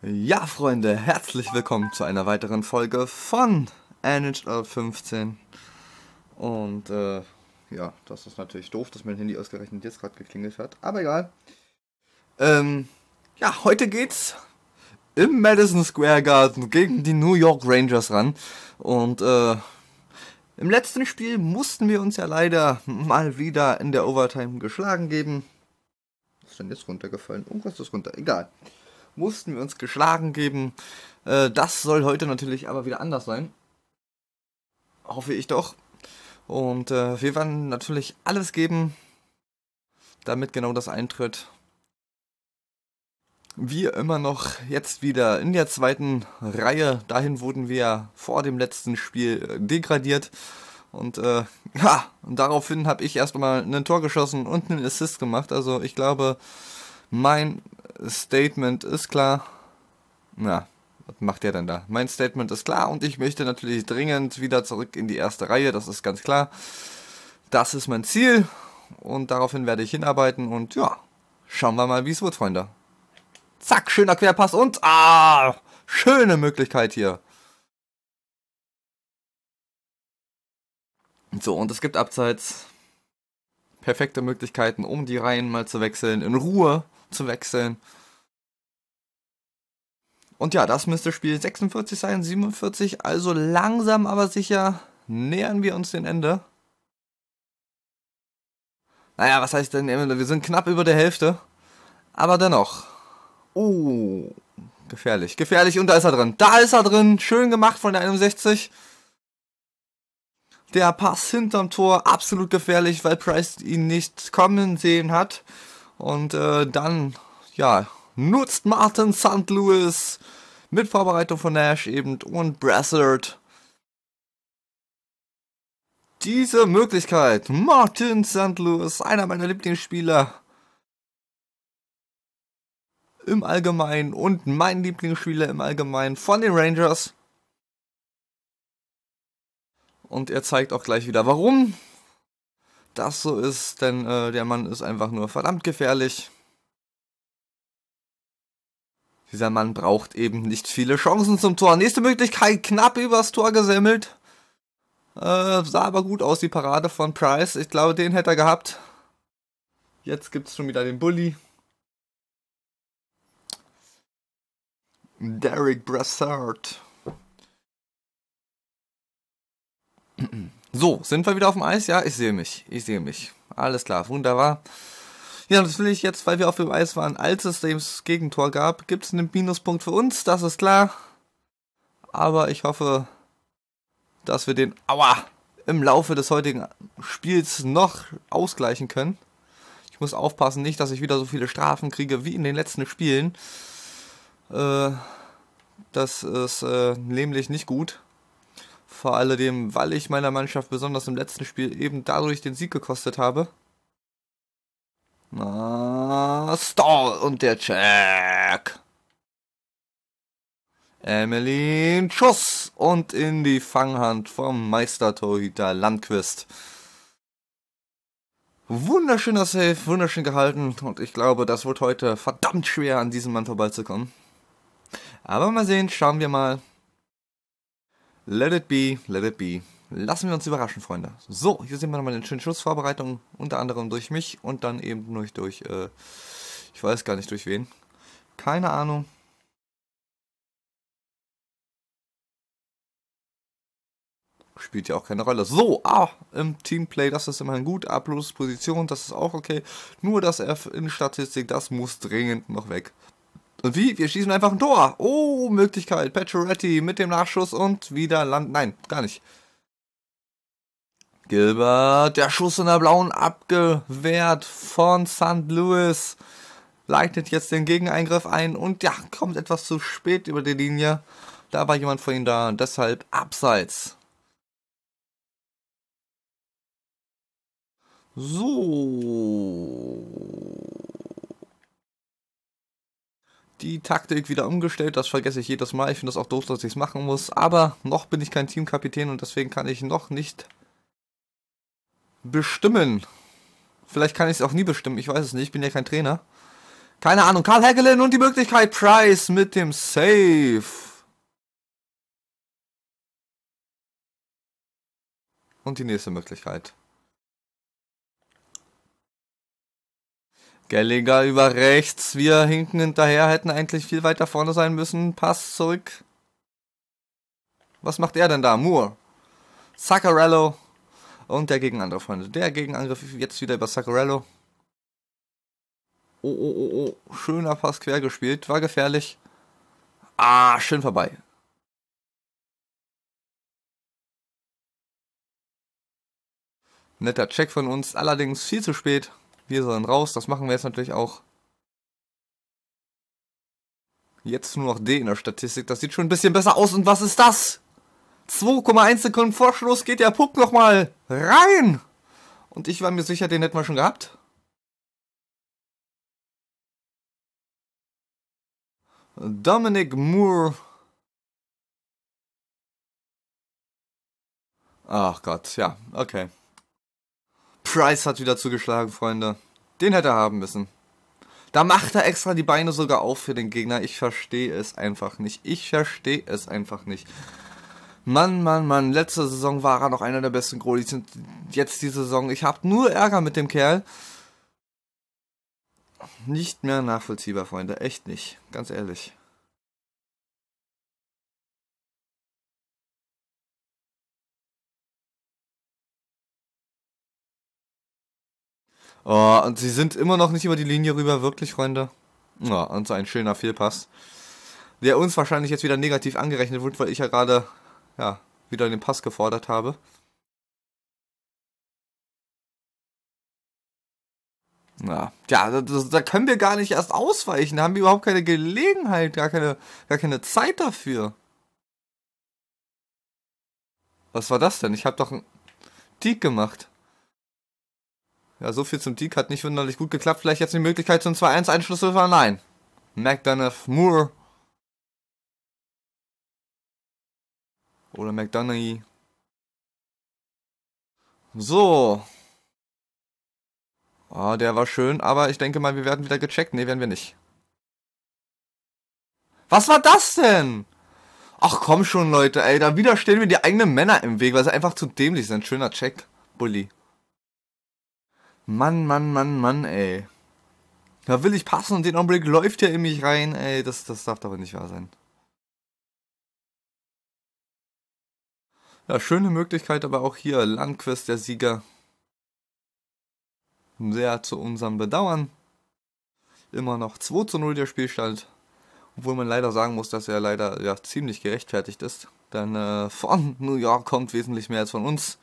Ja, Freunde, herzlich willkommen zu einer weiteren Folge von NHL 15. Und äh, ja, das ist natürlich doof, dass mein Handy ausgerechnet jetzt gerade geklingelt hat, aber egal. Ähm, ja, heute geht's im Madison Square Garden gegen die New York Rangers ran. Und äh, im letzten Spiel mussten wir uns ja leider mal wieder in der Overtime geschlagen geben. Was ist denn jetzt runtergefallen? Irgendwas oh, ist runter, egal mussten wir uns geschlagen geben. Äh, das soll heute natürlich aber wieder anders sein. Hoffe ich doch. Und äh, wir werden natürlich alles geben, damit genau das eintritt. Wir immer noch jetzt wieder in der zweiten Reihe. Dahin wurden wir vor dem letzten Spiel äh, degradiert. Und äh, ja, und daraufhin habe ich erstmal ein Tor geschossen und einen Assist gemacht. Also ich glaube, mein Statement ist klar. Na, was macht der denn da? Mein Statement ist klar und ich möchte natürlich dringend wieder zurück in die erste Reihe, das ist ganz klar. Das ist mein Ziel und daraufhin werde ich hinarbeiten und ja, schauen wir mal, wie es wird, Freunde. Zack, schöner Querpass und ah, schöne Möglichkeit hier. So, und es gibt abseits perfekte Möglichkeiten, um die Reihen mal zu wechseln, in Ruhe zu wechseln. Und ja, das müsste Spiel 46 sein, 47. Also langsam aber sicher nähern wir uns dem Ende. Naja, was heißt denn Ende? Wir sind knapp über der Hälfte. Aber dennoch. Oh, gefährlich, gefährlich. Und da ist er drin. Da ist er drin. Schön gemacht von der 61. Der Pass hinterm Tor, absolut gefährlich, weil Price ihn nicht kommen sehen hat. Und äh, dann, ja, nutzt Martin St. Louis mit Vorbereitung von Nash eben und Brassard diese Möglichkeit. Martin St. Louis, einer meiner Lieblingsspieler im Allgemeinen und mein Lieblingsspieler im Allgemeinen von den Rangers. Und er zeigt auch gleich wieder, warum das so ist, denn äh, der Mann ist einfach nur verdammt gefährlich. Dieser Mann braucht eben nicht viele Chancen zum Tor. Nächste Möglichkeit, knapp übers Tor gesammelt. Äh, sah aber gut aus, die Parade von Price. Ich glaube, den hätte er gehabt. Jetzt gibt's schon wieder den Bully. Derek Brassard. So, sind wir wieder auf dem Eis? Ja, ich sehe mich. Ich sehe mich. Alles klar, wunderbar. Ja, natürlich jetzt, weil wir auf dem Eis waren, als es das Gegentor gab, gibt es einen Minuspunkt für uns, das ist klar. Aber ich hoffe, dass wir den Aua im Laufe des heutigen Spiels noch ausgleichen können. Ich muss aufpassen, nicht, dass ich wieder so viele Strafen kriege wie in den letzten Spielen. Äh, das ist äh, nämlich nicht gut. Vor allem, weil ich meiner Mannschaft besonders im letzten Spiel eben dadurch den Sieg gekostet habe. Na, Stall und der Check. Emmeline, Schuss und in die Fanghand vom Meistertorhüter Landquist. Wunderschöner Save, wunderschön gehalten und ich glaube, das wird heute verdammt schwer, an diesem Mann vorbeizukommen. Aber mal sehen, schauen wir mal. Let it be, let it be. Lassen wir uns überraschen, Freunde. So, hier sehen wir nochmal den schönen Schlussvorbereitung, unter anderem durch mich und dann eben durch, durch äh, ich weiß gar nicht durch wen. Keine Ahnung. spielt ja auch keine Rolle. So, ah, im Teamplay, das ist immerhin gut. A plus Position, das ist auch okay. Nur das F in Statistik, das muss dringend noch weg. Und wie? Wir schießen einfach ein Tor. Oh, Möglichkeit. Pacioretty mit dem Nachschuss und wieder Land. Nein, gar nicht. Gilbert, der Schuss in der blauen abgewehrt von St. Louis. Leitet jetzt den Gegeneingriff ein und ja, kommt etwas zu spät über die Linie. Da war jemand vorhin ihm da, deshalb abseits. So die Taktik wieder umgestellt. Das vergesse ich jedes Mal. Ich finde das auch doof, dass ich es machen muss. Aber noch bin ich kein Teamkapitän und deswegen kann ich noch nicht bestimmen. Vielleicht kann ich es auch nie bestimmen. Ich weiß es nicht. Ich bin ja kein Trainer. Keine Ahnung. Karl Häckelin und die Möglichkeit Price mit dem Save. Und die nächste Möglichkeit. Gallagher über rechts. Wir hinken hinterher, hätten eigentlich viel weiter vorne sein müssen. Pass zurück. Was macht er denn da? Moore. Saccarello. Und der Gegenangriff, Freunde. Der Gegenangriff jetzt wieder über Saccarello. Oh, oh, oh, oh. Schöner Pass quer gespielt. War gefährlich. Ah, schön vorbei. Netter Check von uns. Allerdings viel zu spät. Wir sollen raus, das machen wir jetzt natürlich auch. Jetzt nur noch D in der Statistik, das sieht schon ein bisschen besser aus. Und was ist das? 2,1 Sekunden vor Schluss geht der Puck nochmal rein. Und ich war mir sicher, den hätten wir schon gehabt. Dominic Moore. Ach Gott, ja, okay. Price hat wieder zugeschlagen, Freunde. Den hätte er haben müssen. Da macht er extra die Beine sogar auf für den Gegner. Ich verstehe es einfach nicht. Ich verstehe es einfach nicht. Mann, Mann, Mann. Letzte Saison war er noch einer der besten Goalies. jetzt die Saison. Ich habe nur Ärger mit dem Kerl. Nicht mehr nachvollziehbar, Freunde. Echt nicht. Ganz ehrlich. Oh, und sie sind immer noch nicht über die Linie rüber, wirklich, Freunde. Oh, und so ein schöner Fehlpass. Der uns wahrscheinlich jetzt wieder negativ angerechnet wird, weil ich ja gerade ja, wieder den Pass gefordert habe. Ja, ja da, da, können wir gar nicht erst ausweichen. Da haben wir überhaupt keine Gelegenheit, gar keine, gar keine Zeit dafür. Was war das denn? Ich habe doch einen Dieg gemacht. Ja, so viel zum Sieg hat nicht wunderlich gut geklappt. Vielleicht jetzt die Möglichkeit zum 2-1-Einschlusslöfer? Nein. McDonough, Moore. Oder McDonough. So. Ah, oh, der war schön, aber ich denke mal, wir werden wieder gecheckt. Ne, werden wir nicht. Was war das denn? Ach komm schon, Leute, ey, da wieder stehen wir die eigenen Männer im Weg, weil sie einfach zu dämlich sind. Schöner Check, Bully. Mann, Mann, Mann, Mann, ey. Da will ich passen und den Augenblick läuft ja in mich rein, ey. Das, das darf aber nicht wahr sein. Ja, schöne Möglichkeit, aber auch hier Landquist, der Sieger. Sehr zu unserem Bedauern. Immer noch 2 zu 0 der Spielstand. Obwohl man leider sagen muss, dass er leider ja, ziemlich gerechtfertigt ist. Denn äh, von New York kommt wesentlich mehr als von uns.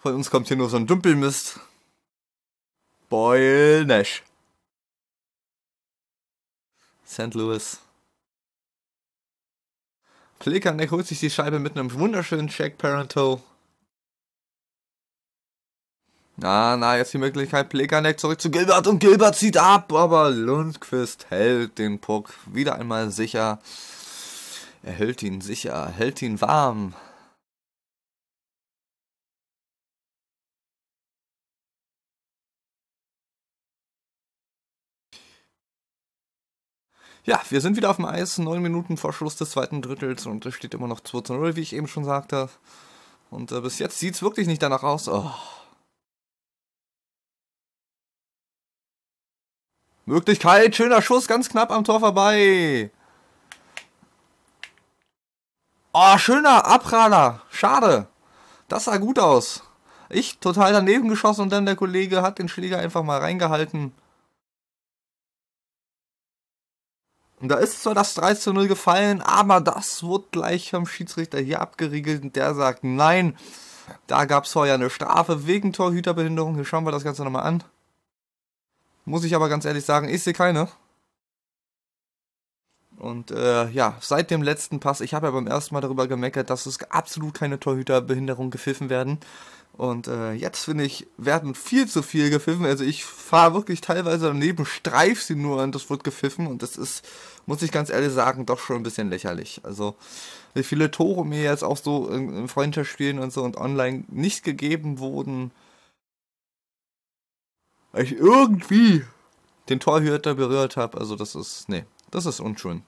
Von uns kommt hier nur so ein Dümpelmist. Boyle Nash. St. Louis. Plekanek holt sich die Scheibe mit einem wunderschönen Jack Parental. Na, na, jetzt die Möglichkeit, Plekanek zurück zu Gilbert und Gilbert zieht ab, aber Lundqvist hält den Puck wieder einmal sicher. Er hält ihn sicher, hält ihn warm. Ja, wir sind wieder auf dem Eis, neun Minuten vor Schluss des zweiten Drittels und es steht immer noch 2 zu 0, wie ich eben schon sagte. Und äh, bis jetzt sieht es wirklich nicht danach aus. Oh. Möglichkeit, schöner Schuss, ganz knapp am Tor vorbei. Oh, schöner Abraler, Schade. Das sah gut aus. Ich total daneben geschossen und dann der Kollege hat den Schläger einfach mal reingehalten. Und da ist zwar das 3 zu 0 gefallen, aber das wurde gleich vom Schiedsrichter hier abgeriegelt und der sagt, nein, da gab es vorher eine Strafe wegen Torhüterbehinderung. Hier schauen wir das Ganze nochmal an. Muss ich aber ganz ehrlich sagen, ich sehe keine. Und äh, ja, seit dem letzten Pass, ich habe ja beim ersten Mal darüber gemeckert, dass es absolut keine Torhüterbehinderung gepfiffen werden. Und äh, jetzt finde ich, werden viel zu viel gepfiffen. Also ich fahre wirklich teilweise daneben, streif sie nur und das wird gepfiffen. Und das ist, muss ich ganz ehrlich sagen, doch schon ein bisschen lächerlich. Also wie viele Tore mir jetzt auch so in, in Freundschaftsspielen und so und online nicht gegeben wurden. Weil ich irgendwie den Torhüter berührt habe. Also das ist, nee, das ist unschön.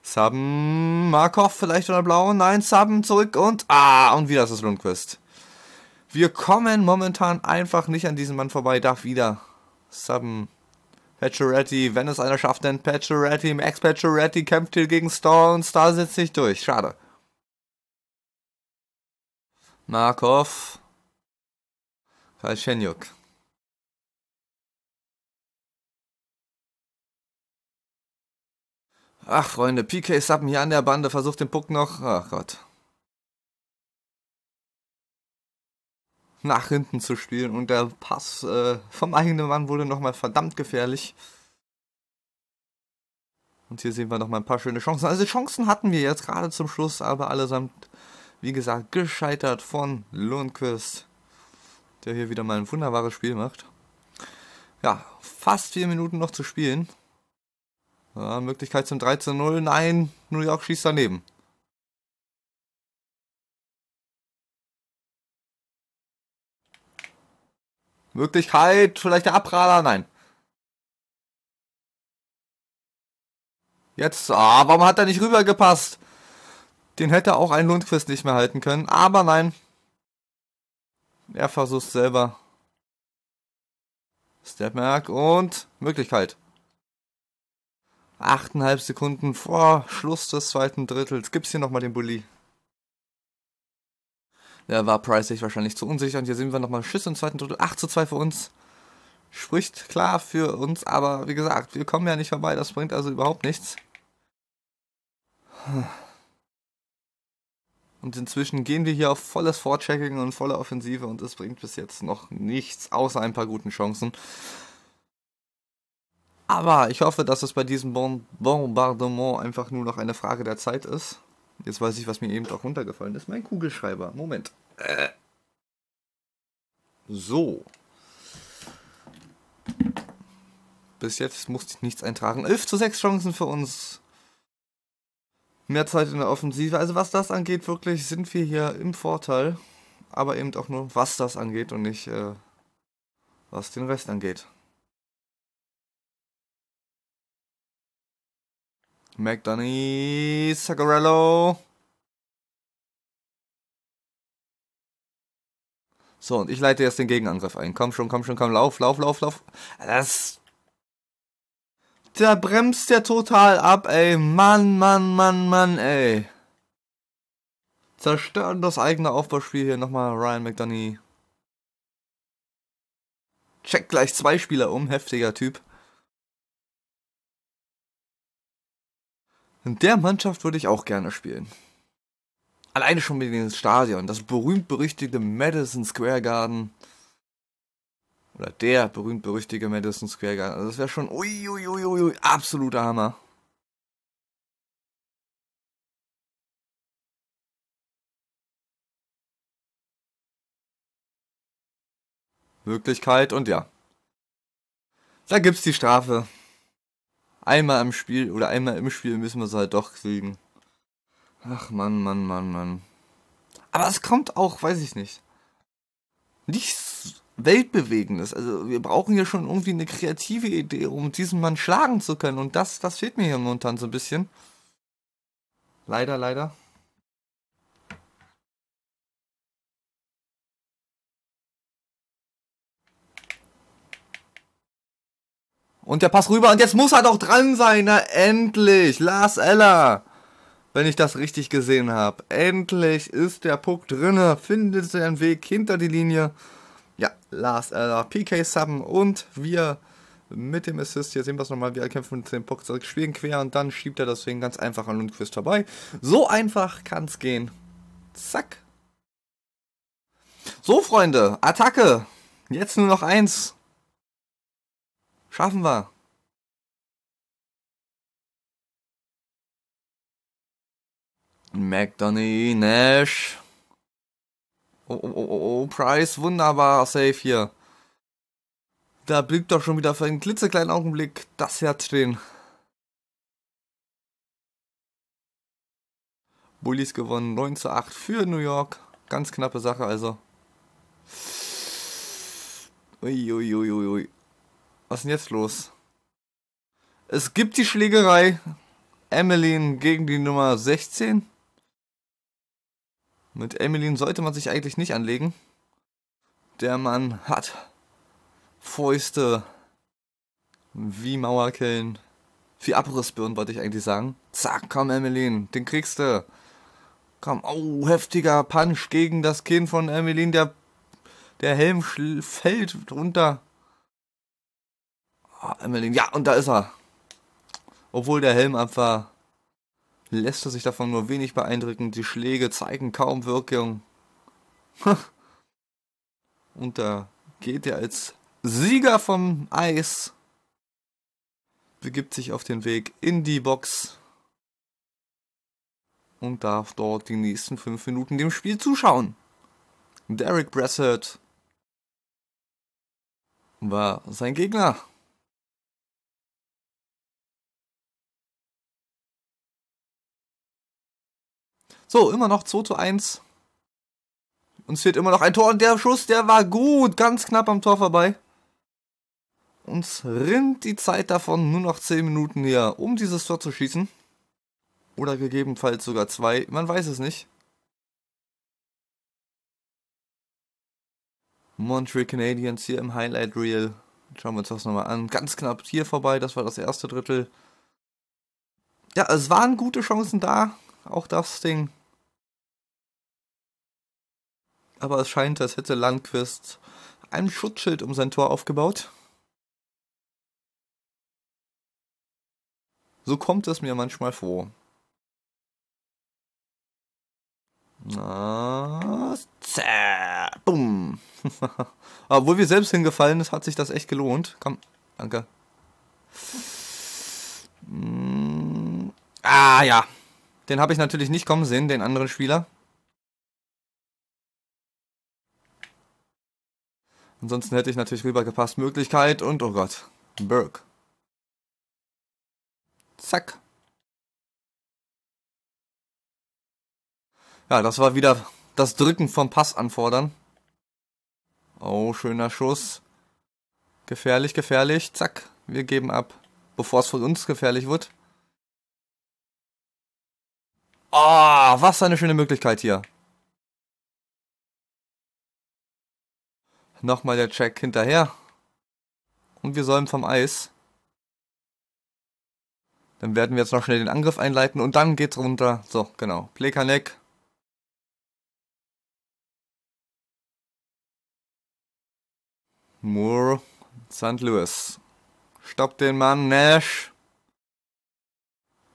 Sabben, Markov vielleicht oder Blau. Nein, Sabben zurück und, ah, und wieder ist es Lundquist. Wir kommen momentan einfach nicht an diesem Mann vorbei. Darf wieder subben. Pacioretty, wenn es einer schafft, denn Pacioretty, Max Pacioretty kämpft hier gegen Star und Star setzt sich durch. Schade. Markov. Kalchenyuk. Ach, Freunde, PK Subben hier an der Bande, versucht den Puck noch. Ach Gott. nach hinten zu spielen. Und der Pass äh, vom eigenen Mann wurde nochmal verdammt gefährlich. Und hier sehen wir nochmal ein paar schöne Chancen. Also Chancen hatten wir jetzt gerade zum Schluss, aber allesamt, wie gesagt, gescheitert von Lundqvist, der hier wieder mal ein wunderbares Spiel macht. Ja, fast vier Minuten noch zu spielen. Ja, Möglichkeit zum 13-0. Nein, New York schießt daneben. Möglichkeit, vielleicht der Abrader, nein. Jetzt, ah, warum hat er nicht rübergepasst? Den hätte auch ein Lundquist nicht mehr halten können, aber nein. Er versucht selber. Stepmark und Möglichkeit. 8,5 Sekunden vor Schluss des zweiten Drittels. Gibt's hier nochmal den Bulli? Da war Price sich wahrscheinlich zu unsicher. Und hier sehen wir nochmal Schüsse im zweiten Drittel. 8 zu 2 für uns. Spricht klar für uns, aber wie gesagt, wir kommen ja nicht vorbei. Das bringt also überhaupt nichts. Und inzwischen gehen wir hier auf volles Vorchecking und volle Offensive und es bringt bis jetzt noch nichts, außer ein paar guten Chancen. Aber ich hoffe, dass es bei diesem Bombardement einfach nur noch eine Frage der Zeit ist. Jetzt weiß ich, was mir eben auch runtergefallen ist. Mein Kugelschreiber. Moment. Äh. So. Bis jetzt musste ich nichts eintragen. 11 zu 6 Chancen für uns. Mehr Zeit in der Offensive. Also was das angeht, wirklich sind wir hier im Vorteil. Aber eben auch nur, was das angeht und nicht, äh, was den Rest angeht. McDonny Sagarello. So, und ich leite jetzt den Gegenangriff ein. Komm schon, komm schon, komm, lauf, lauf, lauf, lauf. Das. Da bremst der total ab, ey. Mann, Mann, Mann, Mann, ey. Zerstören das eigene Aufbauspiel hier nochmal, Ryan McDonny. Check gleich zwei Spieler um, heftiger Typ. In der Mannschaft würde ich auch gerne spielen. Alleine schon mit dem Stadion, das berühmt-berüchtigte Madison Square Garden. Oder der berühmt-berüchtigte Madison Square Garden. Also das wäre schon uiuiuiui, absoluter Hammer. Möglichkeit und ja. Da gibt's die Strafe einmal am Spiel oder einmal im Spiel müssen wir es halt doch kriegen. Ach Mann, Mann, Mann, Mann. Aber es kommt auch, weiß ich nicht. Nichts Weltbewegendes. Also wir brauchen hier schon irgendwie eine kreative Idee, um diesen Mann schlagen zu können. Und das, das fehlt mir hier momentan so ein bisschen. Leider, leider. Und der Pass rüber. Und jetzt muss er doch dran sein. Na, endlich. Lars Eller. Wenn ich das richtig gesehen habe. Endlich ist der Puck drinne. Findet seinen Weg hinter die Linie. Ja, Lars Eller. PK subben. Und wir mit dem Assist. Hier sehen wir es nochmal. Wir kämpfen mit dem Puck zurück. Spielen quer. Und dann schiebt er deswegen ganz einfach an Lundquist vorbei. So einfach kann es gehen. Zack. So, Freunde. Attacke. Jetzt nur noch eins. Schaffen wir. McDonough, Nash. Oh, oh, oh, oh, Price, wunderbar, safe hier. Da blickt doch schon wieder für einen klitzekleinen Augenblick das Herz stehen. Bullies gewonnen, 9 zu 8 für New York. Ganz knappe Sache also. Uiuiuiui. Ui, ui, ui. Was ist denn jetzt los? Es gibt die Schlägerei. Emmeline gegen die Nummer 16. Mit Emmeline sollte man sich eigentlich nicht anlegen. Der Mann hat Fäuste wie Mauerkellen. Wie Abrissbirnen wollte ich eigentlich sagen. Zack, komm Emmeline, den kriegst du. Komm, oh, heftiger Punch gegen das Kinn von Emmeline. Der, der Helm fällt runter. Oh, ja, und da ist er. Obwohl der Helm ab war, lässt er sich davon nur wenig beeindrucken. Die Schläge zeigen kaum Wirkung. und da geht er als Sieger vom Eis. Begibt sich auf den Weg in die Box. Und darf dort die nächsten 5 Minuten dem Spiel zuschauen. Derek Brassett war sein Gegner. So, immer noch 2 zu 1. Uns fehlt immer noch ein Tor und der Schuss, der war gut, ganz knapp am Tor vorbei. Uns rinnt die Zeit davon nur noch 10 Minuten her, um dieses Tor zu schießen. Oder gegebenenfalls sogar zwei, man weiß es nicht. Montreal Canadiens hier im Highlight Reel. Schauen wir uns das nochmal an. Ganz knapp hier vorbei, das war das erste Drittel. Ja, es waren gute Chancen da. Auch das Ding aber es scheint, als hätte Landquist ein Schutzschild um sein Tor aufgebaut. So kommt es mir manchmal vor. Na, zäh, bumm. Obwohl wir selbst hingefallen ist, hat sich das echt gelohnt. Komm, danke. Mm. Ah ja, den habe ich natürlich nicht kommen sehen, den anderen Spieler. Ansonsten hätte ich natürlich rübergepasst. Möglichkeit und, oh Gott, Burke. Zack. Ja, das war wieder das Drücken vom Pass anfordern. Oh, schöner Schuss. Gefährlich, gefährlich. Zack, wir geben ab, bevor es von uns gefährlich wird. Ah, oh, was eine schöne Möglichkeit hier. Nochmal der Jack hinterher. Und wir sollen vom Eis. Dann werden wir jetzt noch schnell den Angriff einleiten und dann geht's runter. So, genau. Plekanek. Moore. St. Louis. Stopp den Mann, Nash.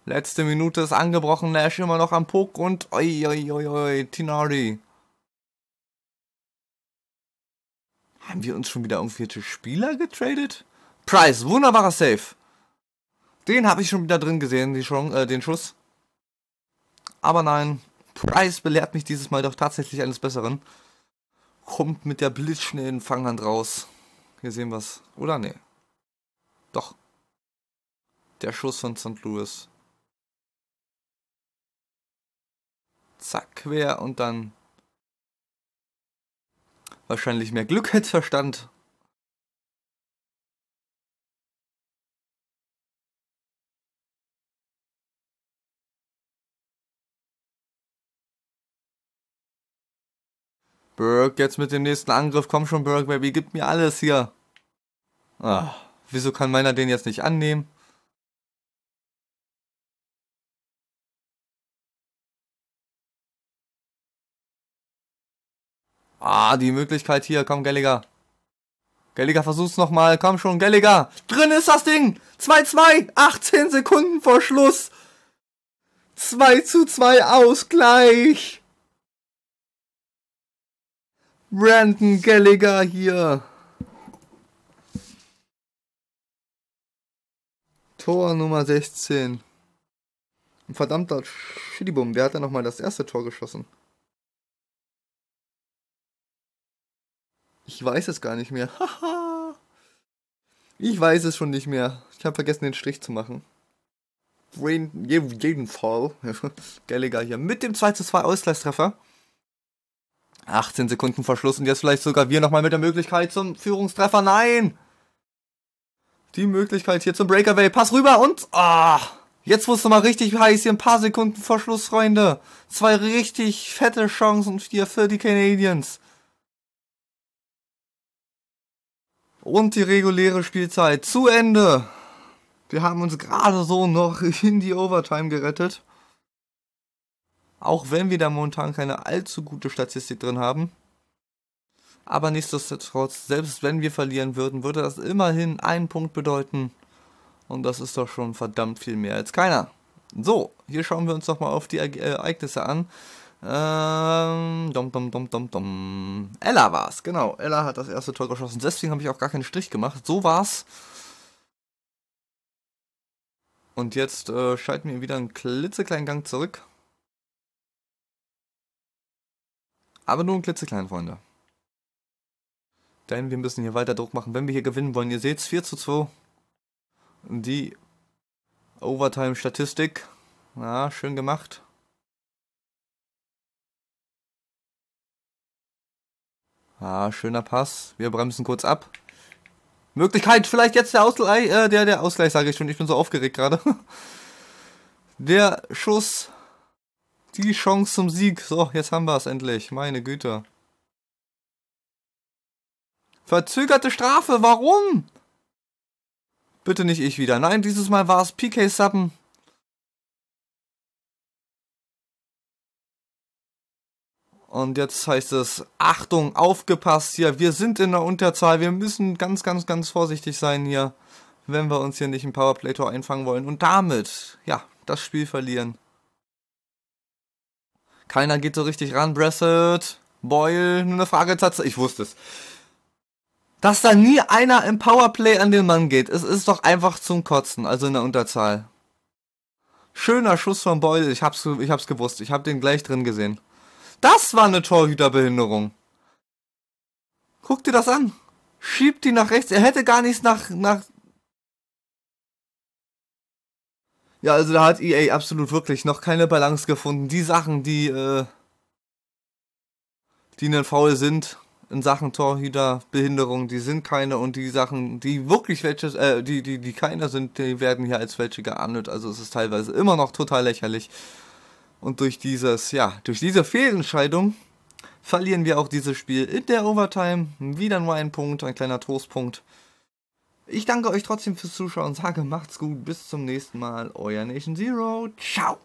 Letzte Minute ist angebrochen, Nash immer noch am Puck und oi, oi, oi, oi, Tinardi. Haben wir uns schon wieder um vierte Spieler getradet? Price, wunderbarer Save. Den habe ich schon wieder drin gesehen, Chance, äh, den Schuss. Aber nein, Price belehrt mich dieses Mal doch tatsächlich eines Besseren. Kommt mit der blitzschnellen Fanghand raus. Hier sehen wir es. Oder? Nee. Doch. Der Schuss von St. Louis. Zack, quer und dann wahrscheinlich mehr Glück als Verstand. Berg, jetzt mit dem nächsten Angriff, komm schon, Berg, Baby, gib mir alles hier. Ach, wieso kann meiner den jetzt nicht annehmen? Ah, die Möglichkeit hier. Komm, Gallagher. Gallagher, versuch's nochmal. Komm schon, Gallagher. Drin ist das Ding. 2-2. 18 Sekunden vor Schluss. 2 zu 2 Ausgleich. Brandon Gallagher hier. Tor Nummer 16. Verdammter Schiddibum, wer hat denn nochmal das erste Tor geschossen? Ich weiß es gar nicht mehr. Haha. ich weiß es schon nicht mehr. Ich habe vergessen, den Strich zu machen. Brain, jeden Fall. Gallagher hier mit dem 2 zu 2 Ausgleichstreffer. 18 Sekunden Verschluss und jetzt vielleicht sogar wir nochmal mit der Möglichkeit zum Führungstreffer. Nein! Die Möglichkeit hier zum Breakaway. Pass rüber und... Ah! Jetzt wusste mal richtig heiß hier ein paar Sekunden Verschluss, Freunde. Zwei richtig fette Chancen hier für die Canadiens. Und die reguläre Spielzeit zu Ende. Wir haben uns gerade so noch in die Overtime gerettet. Auch wenn wir da momentan keine allzu gute Statistik drin haben. Aber nichtsdestotrotz, selbst wenn wir verlieren würden, würde das immerhin einen Punkt bedeuten. Und das ist doch schon verdammt viel mehr als keiner. So, hier schauen wir uns nochmal auf die äh, Ereignisse an. Ähm, dum, dum, dum, dum, dum. Ella war's, genau. Ella hat das erste Tor geschossen. Deswegen habe ich auch gar keinen Strich gemacht. So war's. Und jetzt äh, schalten wir wieder einen klitzekleinen Gang zurück. Aber nur einen klitzekleinen, Freunde. Denn wir müssen hier weiter Druck machen, wenn wir hier gewinnen wollen. Ihr seht's, 4 zu 2. Die Overtime-Statistik. Na, schön gemacht. Ah, schöner Pass. Wir bremsen kurz ab. Möglichkeit, vielleicht jetzt der Ausgleich, äh, der, der Ausgleich, sage ich schon. Ich bin so aufgeregt gerade. Der Schuss. Die Chance zum Sieg. So, jetzt haben wir es endlich. Meine Güte. Verzögerte Strafe. Warum? Bitte nicht ich wieder. Nein, dieses Mal war es PK Subben. Und jetzt heißt es, Achtung, aufgepasst hier, wir sind in der Unterzahl, wir müssen ganz, ganz, ganz vorsichtig sein hier, wenn wir uns hier nicht ein Powerplay-Tor einfangen wollen und damit, ja, das Spiel verlieren. Keiner geht so richtig ran, Brasset, Boyle, nur eine Frage tatsächlich, ich wusste es. Dass da nie einer im Powerplay an den Mann geht, es ist doch einfach zum Kotzen, also in der Unterzahl. Schöner Schuss von Boyle, ich hab's, ich hab's gewusst, ich hab den gleich drin gesehen. Das war eine Torhüterbehinderung. Guck dir das an. Schiebt die nach rechts. Er hätte gar nichts nach, nach. Ja, also da hat EA absolut wirklich noch keine Balance gefunden. Die Sachen, die, äh, die einen Foul sind in Sachen Torhüterbehinderung, die sind keine und die Sachen, die wirklich welche, äh, die, die, die keine sind, die werden hier als welche geahndet. Also es ist teilweise immer noch total lächerlich. Und durch dieses, ja, durch diese Fehlentscheidung verlieren wir auch dieses Spiel in der Overtime. Wieder nur ein Punkt, ein kleiner Trostpunkt. Ich danke euch trotzdem fürs Zuschauen, sage macht's gut, bis zum nächsten Mal, euer Nation Zero, ciao!